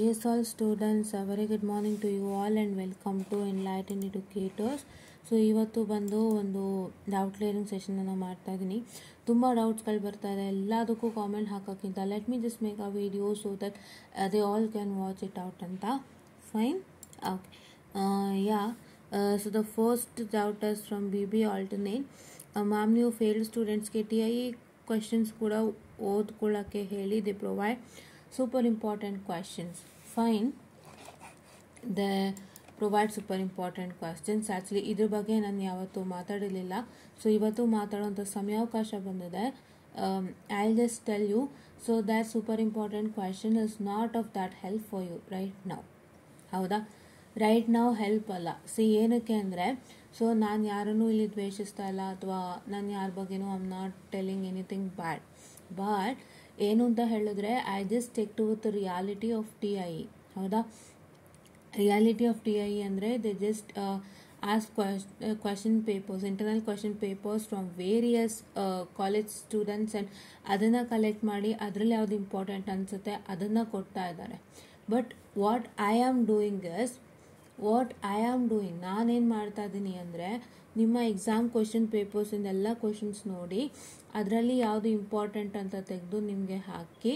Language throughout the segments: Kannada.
Yes, all students very good morning to you all and welcome to Enlighten Educators so ಇವತ್ತು ಬಂದು ಒಂದು ಡೌಟ್ ಕ್ಲಿಯರಿಂಗ್ ಸೆಷನನ್ನು ಮಾಡ್ತಾ ಇದ್ದೀನಿ ತುಂಬ ಡೌಟ್ಸ್ಗಳು ಬರ್ತಾ ಇದೆ ಎಲ್ಲದಕ್ಕೂ ಕಾಮೆಂಟ್ ಹಾಕೋಕ್ಕಿಂತ let me just make a video so that they all can watch it out ಅಂತ fine okay yeah so the first doubters from B B alternate ma'am ನೀವು ಫೇಲ್ಡ್ ಸ್ಟೂಡೆಂಟ್ಸ್ಗೆ ಟಿ ಐ ಕ್ವೆಶನ್ಸ್ ಕೂಡ ಓದ್ಕೊಳ್ಳೋಕ್ಕೆ ಹೇಳಿ they provide super important questions fine the provide super important questions actually ಇದ್ರ ಬಗ್ಗೆ ನಾನು ಯಾವತ್ತೂ ಮಾತಾಡಿರಲಿಲ್ಲ ಸೊ ಇವತ್ತು ಮಾತಾಡೋಂಥ ಸಮಯಾವಕಾಶ ಬಂದಿದೆ I just tell you so that super important question is not of that help for you right ನಾವು ಹೌದಾ ರೈಟ್ ನಾವು ಹೆಲ್ಪ್ ಅಲ್ಲ ಸಿ ಏನಕ್ಕೆ ಅಂದರೆ ಸೊ ನಾನು ಯಾರನ್ನೂ ಇಲ್ಲಿ ದ್ವೇಷಿಸ್ತಾ ಇಲ್ಲ ಅಥವಾ ನಾನು ಯಾರ ಬಗ್ಗೆನೂ I am not telling anything bad but ಏನು ಅಂತ ಹೇಳಿದ್ರೆ I just tech to with reality of T I ಹೌದಾ ರಿಯಾಲಿಟಿ ಆಫ್ ಟಿ ಐ ಅಂದರೆ they just as question papers internal question papers from various college students and ಅದನ್ನು ಕಲೆಕ್ಟ್ ಮಾಡಿ ಅದರಲ್ಲಿ ಯಾವುದು ಇಂಪಾರ್ಟೆಂಟ್ ಅನಿಸುತ್ತೆ ಅದನ್ನು ಕೊಡ್ತಾ ಇದ್ದಾರೆ but what I am doing is what I am doing ನಾನೇನು ಮಾಡ್ತಾ ಇದ್ದೀನಿ ಅಂದರೆ ನಿಮ್ಮ ಎಕ್ಸಾಮ್ ಪೇಪರ್ಸಿಂದ ಎಲ್ಲ ಕ್ವಶನ್ಸ್ ನೋಡಿ ಅದರಲ್ಲಿ ಯಾವುದು ಇಂಪಾರ್ಟೆಂಟ್ ಅಂತ ತೆಗೆದು ನಿಮಗೆ ಹಾಕಿ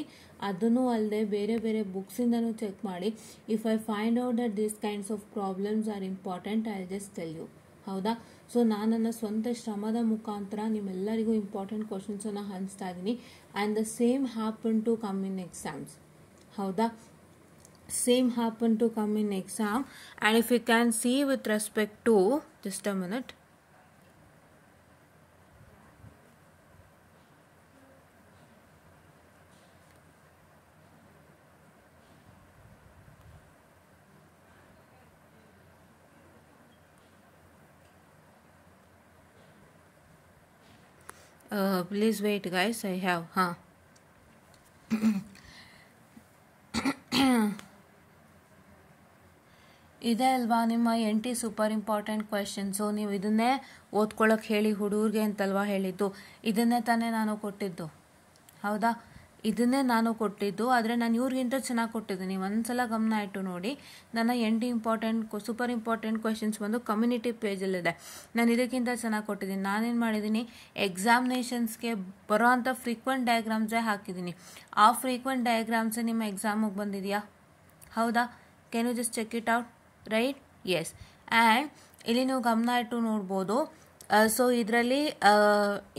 ಅದನ್ನು ಅಲ್ಲದೆ ಬೇರೆ ಬೇರೆ ಬುಕ್ಸಿಂದನೂ ಚೆಕ್ ಮಾಡಿ if I find out that this kinds of problems are important I just tell you ಹೌದಾ ಸೊ ನಾನು ನನ್ನ ಸ್ವಂತ ಶ್ರಮದ ಮುಖಾಂತರ ನಿಮ್ಮೆಲ್ಲರಿಗೂ ಇಂಪಾರ್ಟೆಂಟ್ ಕ್ವಶನ್ಸನ್ನು ಹಂಚ್ತಾ ಇದ್ದೀನಿ and the same happen to come in exams ಹೌದಾ same happen to come in exam and if you can see with respect to just a minute uh, please wait guys i have huh ಇದೆ ಅಲ್ವಾ ನಿಮ್ಮ ಎಂಟಿ ಸೂಪರ್ ಇಂಪಾರ್ಟೆಂಟ್ ಕ್ವೆಶನ್ಸು ನೀವು ಇದನ್ನೇ ಓದ್ಕೊಳ್ಳೋಕೆ ಹೇಳಿ ಹುಡುಗರಿಗೆ ಅಂತಲ್ವಾ ಹೇಳಿದ್ದು ಇದನ್ನೇ ತಾನೇ ನಾನು ಕೊಟ್ಟಿದ್ದು ಹೌದಾ ಇದನ್ನೇ ನಾನು ಕೊಟ್ಟಿದ್ದು ಆದರೆ ನಾನು ಇವ್ರಿಗಿಂತ ಚೆನ್ನಾಗಿ ಕೊಟ್ಟಿದ್ದೀನಿ ಒಂದ್ಸಲ ಗಮನ ಇಟ್ಟು ನೋಡಿ ನನ್ನ ಎಂಟು ಇಂಪಾರ್ಟೆಂಟ್ ಸೂಪರ್ ಇಂಪಾರ್ಟೆಂಟ್ ಕ್ವೆಶನ್ಸ್ ಬಂದು ಕಮ್ಯುನಿಟಿ ಪೇಜಲ್ಲಿದೆ ನಾನು ಇದಕ್ಕಿಂತ ಚೆನ್ನಾಗಿ ಕೊಟ್ಟಿದ್ದೀನಿ ನಾನೇನು ಮಾಡಿದ್ದೀನಿ ಎಕ್ಸಾಮಿನೇಷನ್ಸ್ಗೆ ಬರೋ ಅಂಥ ಫ್ರೀಕ್ವೆಂಟ್ ಡಯಾಗ್ರಾಮ್ಸೇ ಹಾಕಿದ್ದೀನಿ ಆ ಫ್ರೀಕ್ವೆಂಟ್ ಡಯಾಗ್ರಾಮ್ಸೇ ನಿಮ್ಮ ಎಕ್ಸಾಮಿಗೆ ಬಂದಿದೆಯಾ ಹೌದಾ can you just check it out right yes and ಇಲ್ಲಿ ನೀವು ಗಮನ ಇಟ್ಟು ನೋಡ್ಬೋದು ಸೊ ಇದರಲ್ಲಿ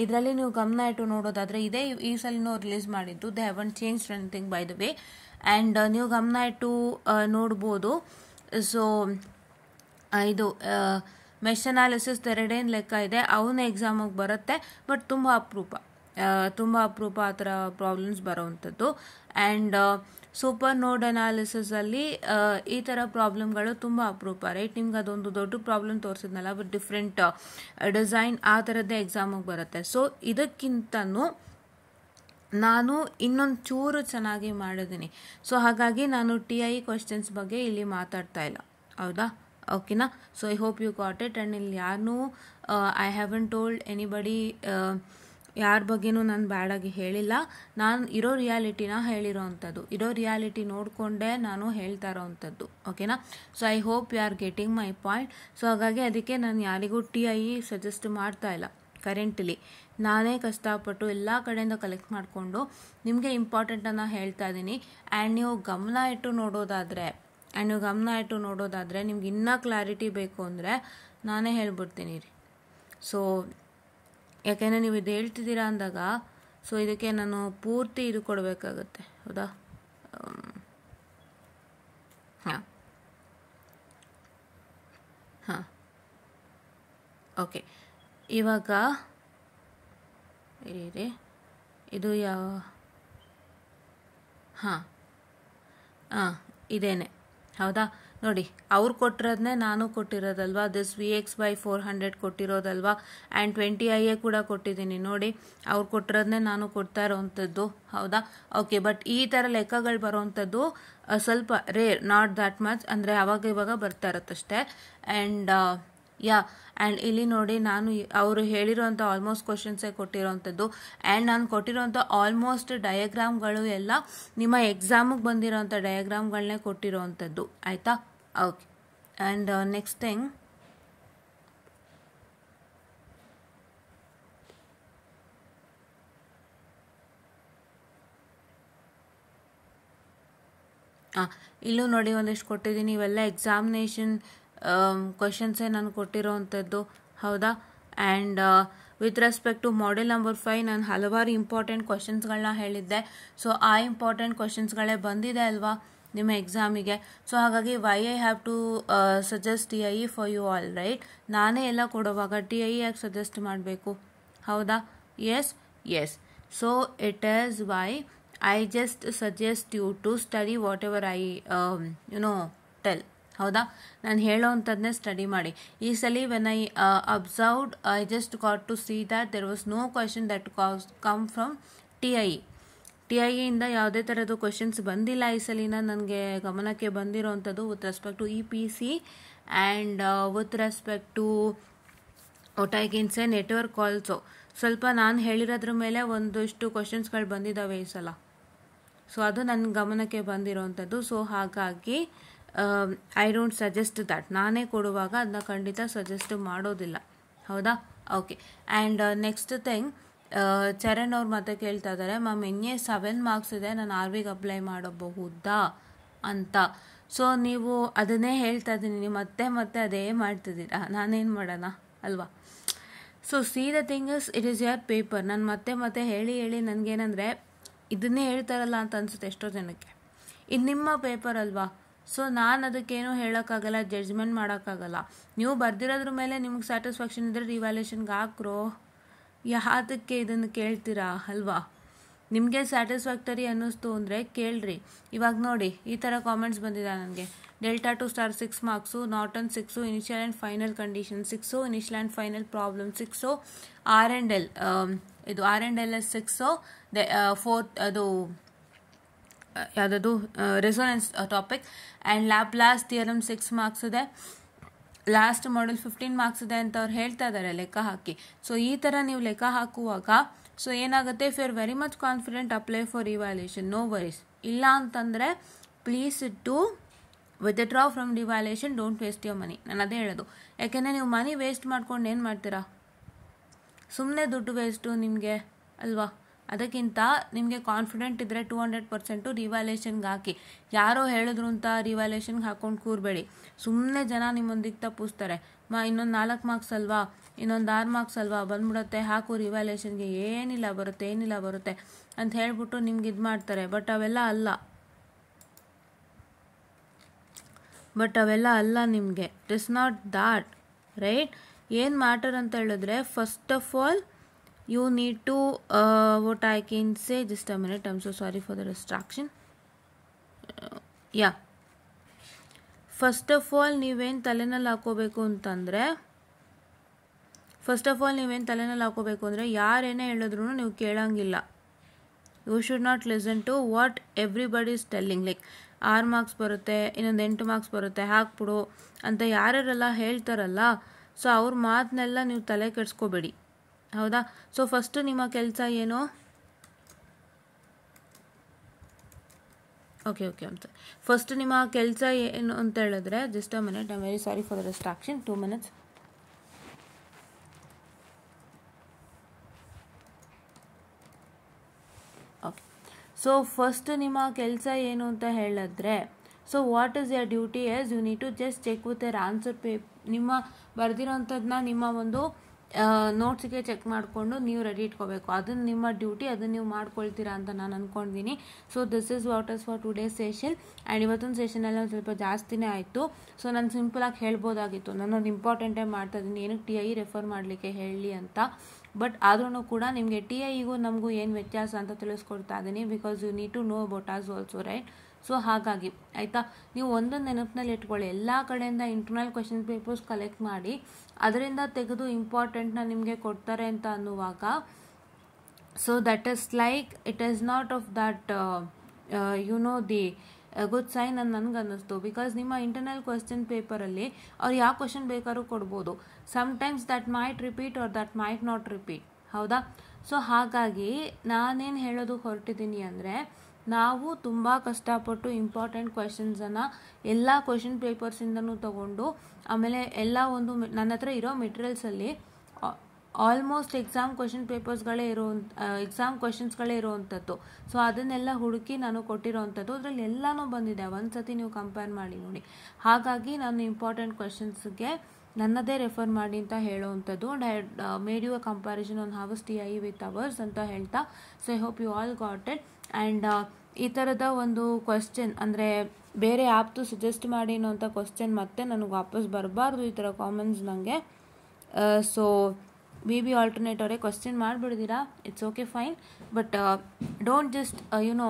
ಇದರಲ್ಲಿ ನೀವು ಗಮನ ಇಟ್ಟು ನೋಡೋದಾದರೆ ಇದೇ ಈ ಸಲಿನೂ ರಿಲೀಸ್ ಮಾಡಿದ್ದು they haven't change anything by the way and ನೀವು ಗಮನ ಇಟ್ಟು ನೋಡ್ಬೋದು ಸೊ ಇದು ಮೆಷ್ ಅನಾಲಿಸಿಸ್ ತೆರಡೇನು ಲೆಕ್ಕ ಇದೆ ಅವನ ಎಕ್ಸಾಮಿಗೆ ಬರುತ್ತೆ ಬಟ್ ತುಂಬ ಅಪರೂಪ ತುಂಬ ಅಪರೂಪ ಆ ಥರ ಪ್ರಾಬ್ಲಮ್ಸ್ ಬರೋವಂಥದ್ದು ಆ್ಯಂಡ್ ಸೂಪರ್ ನೋಡ್ ಅಲ್ಲಿ ಈ ಥರ ಪ್ರಾಬ್ಲಮ್ಗಳು ತುಂಬ ಅಪರೂಪ ರೈಟ್ ನಿಮ್ಗೆ ಅದೊಂದು ದೊಡ್ಡ ಪ್ರಾಬ್ಲಮ್ ತೋರಿಸಿದ್ನಲ್ಲ ಬಟ್ ಡಿಫ್ರೆಂಟ್ ಡಿಸೈನ್ ಆ ಥರದ್ದೇ ಎಕ್ಸಾಮಿಗೆ ಬರುತ್ತೆ ಸೊ ಇದಕ್ಕಿಂತ ನಾನು ಇನ್ನೊಂದು ಚೂರು ಚೆನ್ನಾಗಿ ಮಾಡಿದ್ದೀನಿ ಸೊ ಹಾಗಾಗಿ ನಾನು ಟಿ ಐ ಕ್ವಶನ್ಸ್ ಬಗ್ಗೆ ಇಲ್ಲಿ ಮಾತಾಡ್ತಾ ಇಲ್ಲ ಹೌದಾ ಓಕೆನಾ so I hope you got it and ಇಲ್ಲಿ ಯಾರನ್ನೂ ಐ ಹ್ಯಾವನ್ ಟೋಲ್ಡ್ ಎನಿಬಡಿ ಯಾರ ಬಗ್ಗೆನೂ ನಾನು ಬ್ಯಾಡಾಗಿ ಹೇಳಿಲ್ಲ ನಾನು ಇರೋ ರಿಯಾಲಿಟಿನ ಹೇಳಿರೋ ಅಂಥದ್ದು ಇರೋ ರಿಯಾಲಿಟಿ ನೋಡಿಕೊಂಡೇ ನಾನು ಹೇಳ್ತಾ ಇರೋವಂಥದ್ದು ಓಕೆನಾ so I hope you are getting my point so ಹಾಗಾಗಿ ಅದಕ್ಕೆ ನಾನು ಯಾರಿಗೂ ಟಿ ಐ ಸಜೆಸ್ಟ್ ಮಾಡ್ತಾ ಇಲ್ಲ ಕರೆಂಟ್ಲಿ ನಾನೇ ಕಷ್ಟಪಟ್ಟು ಎಲ್ಲ ಕಡೆಯಿಂದ ಕಲೆಕ್ಟ್ ಮಾಡಿಕೊಂಡು ನಿಮಗೆ ಇಂಪಾರ್ಟೆಂಟನ್ನು ಹೇಳ್ತಾ ಇದ್ದೀನಿ ಆ್ಯಂಡ್ ನೀವು ಗಮನ ಇಟ್ಟು ನೋಡೋದಾದರೆ ಆ್ಯಂಡ್ ನೀವು ಗಮನ ಇಟ್ಟು ನೋಡೋದಾದರೆ ನಿಮ್ಗೆ ಇನ್ನೂ ಕ್ಲಾರಿಟಿ ಬೇಕು ಅಂದರೆ ನಾನೇ ಹೇಳ್ಬಿಡ್ತೀನಿ ರೀ ಸೊ ಯಾಕೆಂದರೆ ನೀವು ಇದು ಹೇಳ್ತಿದ್ದೀರಾ ಅಂದಾಗ ಸೊ ಇದಕ್ಕೆ ನಾನು ಪೂರ್ತಿ ಇದು ಕೊಡಬೇಕಾಗತ್ತೆ ಹೌದಾ ಹಾಂ ಓಕೆ ಇವಾಗ ಇರಿ ಇದು ಯಾವ ಹಾಂ ಹಾಂ ಇದೇನೆ ಹೌದಾ ನೋಡಿ ಅವ್ರು ಕೊಟ್ಟಿರೋದನ್ನೇ ನಾನು ಕೊಟ್ಟಿರೋದಲ್ವಾ this V X by four hundred ಕೊಟ್ಟಿರೋದಲ್ವಾ ಆ್ಯಂಡ್ ಟ್ವೆಂಟಿ ಐ ಎ ಕೂಡ ಕೊಟ್ಟಿದ್ದೀನಿ ನೋಡಿ ಅವ್ರು ಕೊಟ್ಟಿರೋದನ್ನೇ ನಾನು ಕೊಡ್ತಾ ಇರೋವಂಥದ್ದು ಹೌದಾ ಓಕೆ ಬಟ್ ಈ ಥರ ಲೆಕ್ಕಗಳು ಬರೋವಂಥದ್ದು ಸ್ವಲ್ಪ ರೇರ್ ನಾಟ್ ದ್ಯಾಟ್ ಮಚ್ ಅಂದರೆ ಅವಾಗ ಇವಾಗ ಬರ್ತಾ ಅಷ್ಟೇ ಆ್ಯಂಡ್ ಯಾ ಆ್ಯಂಡ್ ಇಲ್ಲಿ ನೋಡಿ ನಾನು ಅವರು ಹೇಳಿರೋಂಥ ಆಲ್ಮೋಸ್ಟ್ ಕ್ವಶನ್ಸೇ ಕೊಟ್ಟಿರೋವಂಥದ್ದು ಆ್ಯಂಡ್ ನಾನು ಕೊಟ್ಟಿರೋಂಥ ಆಲ್ಮೋಸ್ಟ್ ಡಯಾಗ್ರಾಮ್ಗಳು ಎಲ್ಲ ನಿಮ್ಮ ಎಕ್ಸಾಮಿಗೆ ಬಂದಿರೋವಂಥ ಡಯಾಗ್ರಾಮ್ಗಳನ್ನೇ ಕೊಟ್ಟಿರೋವಂಥದ್ದು ಆಯಿತಾ okay and next thing thing ಇಲ್ಲೂ ನೋಡಿ ಒಂದಿಷ್ಟು ಕೊಟ್ಟಿದ್ದೀನಿ ಇವೆಲ್ಲ ಎಕ್ಸಾಮಿನೇಷನ್ ಕ್ವಶನ್ಸೇ um, ನಾನು ಕೊಟ್ಟಿರೋ ಅಂಥದ್ದು ಹೌದಾ and with respect to model number five ನಾನು ಹಲವಾರು ಇಂಪಾರ್ಟೆಂಟ್ ಕ್ವಶನ್ಸ್ಗಳನ್ನ ಹೇಳಿದ್ದೆ ಸೊ ಆ ಇಂಪಾರ್ಟೆಂಟ್ ಕ್ವಶನ್ಸ್ಗಳೇ ಬಂದಿದೆ ಅಲ್ವಾ ನಿಮ್ಮ ಎಕ್ಸಾಮಿಗೆ ಸೊ ಹಾಗಾಗಿ why I have to suggest T I E for you all right ನಾನೇ ಎಲ್ಲ ಕೊಡುವಾಗ ಟಿ ಐ e ಯಾಕೆ ಸಜೆಸ್ಟ್ ಮಾಡಬೇಕು ಹೌದಾ yes yes so it is why I just suggest you to study whatever I you know tell ಹೌದಾ ನಾನು ಹೇಳೋ ಸ್ಟಡಿ ಮಾಡಿ ಈ ಸಲ when I observed I just caught to see that there was no question that cause come from T I T I ಎಯಿಂದ ಯಾವುದೇ ಥರದ್ದು ಕ್ವಶನ್ಸ್ ಬಂದಿಲ್ಲ ಈ ಸಲಿನ ನನಗೆ ಗಮನಕ್ಕೆ ಅಂಥದ್ದು with respect to E P C and with respect to ಒಟ್ಟಾಗಿನ್ಸೆ ನೆಟ್ವರ್ಕ್ ಆಲ್ಸೋ ಸ್ವಲ್ಪ ನಾನು ಹೇಳಿರೋದ್ರ ಮೇಲೆ ಒಂದಿಷ್ಟು ಕ್ವಶನ್ಸ್ಗಳು ಬಂದಿದ್ದಾವೆ ಈ ಸಲ ಸೊ ಅದು ನನ್ನ ಗಮನಕ್ಕೆ ಬಂದಿರೋವಂಥದ್ದು ಸೊ ಹಾಗಾಗಿ ಐ ಡೋಂಟ್ ಸಜೆಸ್ಟ್ ದಟ್ ನಾನೇ ಕೊಡುವಾಗ ಅದನ್ನ ಖಂಡಿತ ಸಜೆಸ್ಟ್ ಮಾಡೋದಿಲ್ಲ ಹೌದಾ okay and next thing Charan ಅವ್ರ ಮತ್ತೆ ಕೇಳ್ತಾ ಇದ್ದಾರೆ ಮ್ಯಾಮ್ ಎನ್ ಸೆವೆನ್ ಮಾರ್ಕ್ಸ್ ಇದೆ ನಾನು ಆರ್ ವಿಗೆ ಅಪ್ಲೈ ಮಾಡಬಹುದಾ ಅಂತ ಸೊ ನೀವು ಅದನ್ನೇ ಹೇಳ್ತಾ ಇದ್ದೀನಿ ಮತ್ತೆ ಮತ್ತೆ ಅದೇ ಮಾಡ್ತಿದ್ದೀರಾ ನಾನೇನು ಮಾಡೋಣ ಅಲ್ವಾ so see the thing is it is your paper ನಾನು ಮತ್ತೆ ಮತ್ತೆ ಹೇಳಿ ಹೇಳಿ ನನಗೇನಂದರೆ ಇದನ್ನೇ ಹೇಳ್ತಾರಲ್ಲ ಅಂತ ಅನಿಸುತ್ತೆ ಎಷ್ಟೋ ಜನಕ್ಕೆ ಇದು ನಿಮ್ಮ ಪೇಪರ್ ಅಲ್ವಾ ಸೊ ನಾನು ಅದಕ್ಕೇನು ಹೇಳೋಕ್ಕಾಗಲ್ಲ ಜಡ್ಜ್ಮೆಂಟ್ ಮಾಡೋಕ್ಕಾಗಲ್ಲ ನೀವು ಬರ್ದಿರೋದ್ರ ಮೇಲೆ ನಿಮ್ಗೆ ಸ್ಯಾಟಿಸ್ಫ್ಯಾಕ್ಷನ್ ಇದ್ದರೆ ರಿವ್ಯಾಲ್ಯೂಷನ್ಗೆ ಹಾಕ್ರೋ ಯಾತಕ್ಕೆ ಇದನ್ನು ಕೇಳ್ತೀರಾ ಅಲ್ವಾ ನಿಮಗೆ ಸ್ಯಾಟಿಸ್ಫ್ಯಾಕ್ಟರಿ ಅನ್ನಿಸ್ತು ಅಂದರೆ ಕೇಳ್ರಿ ಇವಾಗ ನೋಡಿ ಈ ಥರ ಕಾಮೆಂಟ್ಸ್ ಬಂದಿದೆ ನನಗೆ delta to star six marks not six initial and final condition six initial and final problem six R and L ಇದು R and L S six the fourth ಅದು ಯಾವುದದು resonance topic and Laplace theorem six marks ಇದೆ ಲಾಸ್ಟ್ ಮಾಡಲ್ ಫಿಫ್ಟೀನ್ ಮಾರ್ಕ್ಸ್ ಇದೆ ಅಂತ ಅವ್ರು ಹೇಳ್ತಾ ಇದ್ದಾರೆ ಲೆಕ್ಕ ಹಾಕಿ ಸೊ ಈ ಥರ ನೀವು ಲೆಕ್ಕ ಹಾಕುವಾಗ ಸೊ ಏನಾಗುತ್ತೆ if you are very much confident apply for evaluation no worries ಇಲ್ಲ ಅಂತಂದರೆ please to draw from revaluation don't waste your money ನಾನು ಅದೇ ಹೇಳೋದು ಯಾಕೆಂದರೆ ನೀವು ಮನಿ ವೇಸ್ಟ್ ಮಾಡ್ಕೊಂಡು ಏನು ಮಾಡ್ತೀರಾ ಸುಮ್ಮನೆ ದುಡ್ಡು ವೇಸ್ಟು ನಿಮಗೆ ಅಲ್ವಾ ಅದಕ್ಕಿಂತ ನಿಮಗೆ ಕಾನ್ಫಿಡೆಂಟ್ ಇದ್ದರೆ ಟೂ ಹಂಡ್ರೆಡ್ ಪರ್ಸೆಂಟು ರಿವ್ಯಾಲ್ಯೂಷನ್ಗೆ ಹಾಕಿ ಯಾರೋ ಹೇಳಿದ್ರು ಅಂತ ರಿವ್ಯಾಲ್ಯೂಷನ್ಗೆ ಹಾಕೊಂಡು ಕೂರಬೇಡಿ ಸುಮ್ಮನೆ ಜನ ನಿಮ್ಮೊಂದಿಗೆ ತಪ್ಪಿಸ್ತಾರೆ ಮ ಇನ್ನೊಂದು ನಾಲ್ಕು ಮಾರ್ಕ್ಸ್ ಅಲ್ವಾ ಇನ್ನೊಂದು ಆರು ಮಾರ್ಕ್ಸ್ ಅಲ್ವಾ ಬಂದ್ಬಿಡುತ್ತೆ ಹಾಕು ರಿವ್ಯಾಲ್ಯೂಷನ್ಗೆ ಏನಿಲ್ಲ ಬರುತ್ತೆ ಏನಿಲ್ಲ ಬರುತ್ತೆ ಅಂತ ಹೇಳಿಬಿಟ್ಟು ನಿಮ್ಗೆ ಇದು ಮಾಡ್ತಾರೆ ಬಟ್ ಅವೆಲ್ಲ ಅಲ್ಲ ಬಟ್ ಅವೆಲ್ಲ ಅಲ್ಲ ನಿಮಗೆ ಇಟ್ ನಾಟ್ ದಾಟ್ ರೈಟ್ ಏನು ಮ್ಯಾಟರ್ ಅಂತ ಹೇಳಿದ್ರೆ first of all you need to uh, what I can say just a minute I'm so sorry for the distraction uh, yeah first of all ನೀವೇನು ತಲೆನಲ್ಲಿ ಹಾಕೋಬೇಕು ಅಂತಂದರೆ ಫಸ್ಟ್ ಆಫ್ ಆಲ್ ನೀವೇನು ತಲೆನಲ್ಲಿ ಹಾಕೋಬೇಕು ಅಂದರೆ ಯಾರೇನೇ ಹೇಳಿದ್ರು ನೀವು ಕೇಳೋಂಗಿಲ್ಲ you should not listen to what everybody is telling like ಆರು ಮಾರ್ಕ್ಸ್ ಬರುತ್ತೆ ಇನ್ನೊಂದು ಎಂಟು ಮಾರ್ಕ್ಸ್ ಬರುತ್ತೆ ಹಾಕ್ಬಿಡು ಅಂತ ಯಾರ್ಯಾರೆಲ್ಲ ಹೇಳ್ತಾರಲ್ಲ ಸೊ ಅವ್ರ ಮಾತನ್ನೆಲ್ಲ ನೀವು ತಲೆ ಕೆಡಿಸ್ಕೋಬೇಡಿ ಹೌದಾ ಸೊ ಫಸ್ಟ್ ನಿಮ್ಮ ಕೆಲಸ ಏನು ಓಕೆ ಓಕೆ ಅಂತ ಫಸ್ಟ್ ನಿಮ್ಮ ಕೆಲಸ ಏನು ಅಂತ ಹೇಳಿದ್ರೆ just a minute I very sorry for the distraction two minutes okay so first ನಿಮ್ಮ ಕೆಲಸ ಏನು ಅಂತ ಹೇಳಿದ್ರೆ so what is your duty as you need to just check with your answer paper ನಿಮ್ಮ ಬರೆದಿರೋಂಥದ್ದನ್ನ ನಿಮ್ಮ ಒಂದು ನೋಟ್ಸ್ಗೆ ಚೆಕ್ ಮಾಡಿಕೊಂಡು ನೀವು ರೆಡಿ ಇಟ್ಕೋಬೇಕು ಅದನ್ನು ನಿಮ್ಮ ಡ್ಯೂಟಿ ಅದನ್ನು ನೀವು ಮಾಡ್ಕೊಳ್ತೀರಾ ಅಂತ ನಾನು ಅಂದ್ಕೊಂಡಿದ್ದೀನಿ so this is what is for today session and ಇವತ್ತೊಂದು ಸೆಷನಲ್ಲಿ ಒಂದು ಸ್ವಲ್ಪ ಜಾಸ್ತಿನೇ ಆಯಿತು ಸೊ ನಾನು ಸಿಂಪಲಾಗಿ ಹೇಳ್ಬೋದಾಗಿತ್ತು ನಾನೊಂದು ಇಂಪಾರ್ಟೆಂಟೇ ಮಾಡ್ತಾ ಇದ್ದೀನಿ ಏನಕ್ಕೆ ಟಿ ಐ ರೆಫರ್ ಮಾಡಲಿಕ್ಕೆ ಹೇಳಿ ಅಂತ ಬಟ್ ಆದ್ರೂ ಕೂಡ ನಿಮಗೆ ಟಿ ಐಗೂ ನಮಗೂ ಏನು ವ್ಯತ್ಯಾಸ ಅಂತ ತಿಳಿಸ್ಕೊಡ್ತಾ ಇದ್ದೀನಿ because you need to know about us also right so ಹಾಗಾಗಿ ಆಯಿತಾ ನೀವು ಒಂದೊಂದು ನೆನಪಿನಲ್ಲಿ ಇಟ್ಕೊಳ್ಳಿ ಎಲ್ಲ ಕಡೆಯಿಂದ ಇಂಟರ್ನಲ್ ಕ್ವೆಶನ್ ಪೇಪರ್ಸ್ ಕಲೆಕ್ಟ್ ಮಾಡಿ ಅದರಿಂದ ತೆಗೆದು ಇಂಪಾರ್ಟೆಂಟ್ನ ನಿಮಗೆ ಕೊಡ್ತಾರೆ ಅಂತ ಅನ್ನುವಾಗ so that is like it is not of that you know the good sign ಅಂತ ನನಗೆ ಅನ್ನಿಸ್ತು ಬಿಕಾಸ್ ನಿಮ್ಮ ಇಂಟರ್ನಲ್ ಕ್ವೆಶ್ಚನ್ ಪೇಪರಲ್ಲಿ ಅವ್ರು ಯಾವ ಕ್ವಶನ್ ಬೇಕಾದ್ರೂ ಕೊಡ್ಬೋದು sometimes that might repeat or that might not repeat ಹೌದಾ ಸೊ ಹಾಗಾಗಿ ನಾನೇನು ಹೇಳೋದು ಹೊರಟಿದ್ದೀನಿ ಅಂದರೆ ನಾವು ತುಂಬ ಕಷ್ಟಪಟ್ಟು ಇಂಪಾರ್ಟೆಂಟ್ ಕ್ವೆಶನ್ಸನ್ನು ಎಲ್ಲ ಕ್ವೆಶನ್ ಪೇಪರ್ಸಿಂದನೂ ತಗೊಂಡು ಆಮೇಲೆ ಎಲ್ಲ ಒಂದು ನನ್ನ ಹತ್ರ ಇರೋ ಮೆಟೀರಿಯಲ್ಸಲ್ಲಿ ಆಲ್ಮೋಸ್ಟ್ ಎಕ್ಸಾಮ್ ಕ್ವೆಶನ್ ಪೇಪರ್ಸ್ಗಳೇ ಇರೋ ಎಕ್ಸಾಮ್ ಕ್ವೆಶನ್ಸ್ಗಳೇ ಇರೋವಂಥದ್ದು ಸೊ ಅದನ್ನೆಲ್ಲ ಹುಡುಕಿ ನಾನು ಕೊಟ್ಟಿರೋವಂಥದ್ದು ಅದರಲ್ಲಿ ಎಲ್ಲನೂ ಬಂದಿದೆ ಒಂದು ಸತಿ ನೀವು ಕಂಪೇರ್ ಮಾಡಿ ನೋಡಿ ಹಾಗಾಗಿ ನಾನು ಇಂಪಾರ್ಟೆಂಟ್ ಕ್ವೆಶನ್ಸ್ಗೆ ನನ್ನದೇ ರೆಫರ್ ಮಾಡಿ ಅಂತ ಹೇಳೋವಂಥದ್ದು and I made you a comparison on how T I with ours ಅಂತ ಹೇಳ್ತಾ so I hope you all got it and ಈ ಥರದ ಒಂದು ಕ್ವಶನ್ ಅಂದರೆ ಬೇರೆ ಆ್ಯಪ್ದು ಸಜೆಸ್ಟ್ ಮಾಡಿ ಅನ್ನೋಂಥ ಕ್ವಶನ್ ಮತ್ತೆ ನನಗೆ ವಾಪಸ್ ಬರಬಾರ್ದು ಈ ಥರ ಕಾಮೆಂಟ್ಸ್ ನನಗೆ ಸೊ ಬಿ ಬಿ ಆಲ್ಟರ್ನೇಟ್ ಅವರೇ ಕ್ವಶನ್ ಮಾಡಿಬಿಡ್ದಿರಾ it's okay fine but don't just you know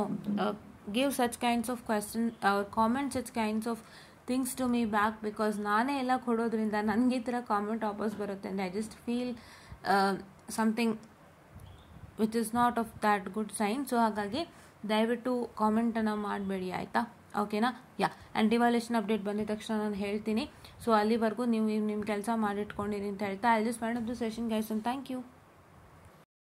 give such kinds of question comment such kinds of things to me back because ನಾನೇ ಎಲ್ಲ ಕೊಡೋದ್ರಿಂದ ನನಗೆ ಈ ಥರ ಕಾಮೆಂಟ್ ವಾಪಸ್ ಬರುತ್ತೆ ಅಂದರೆ I just feel something which is not of that good sign so ಹಾಗಾಗಿ ದಯವಿಟ್ಟು ಕಾಮೆಂಟನ್ನು ಮಾಡಬೇಡಿ ಆಯಿತಾ ಓಕೆನಾ ಯಾ ಆ್ಯಂಡ್ ಡಿವಾಲ್ಯೂಷನ್ ಅಪ್ಡೇಟ್ ಬಂದಿದ ತಕ್ಷಣ ನಾನು ಹೇಳ್ತೀನಿ ಸೊ ಅಲ್ಲಿವರೆಗೂ ನೀವು ನಿಮ್ಮ ಕೆಲಸ ಮಾಡಿಟ್ಕೊಂಡಿರಿ ಅಂತ ಹೇಳ್ತಾ I just friend of the session guys and thank you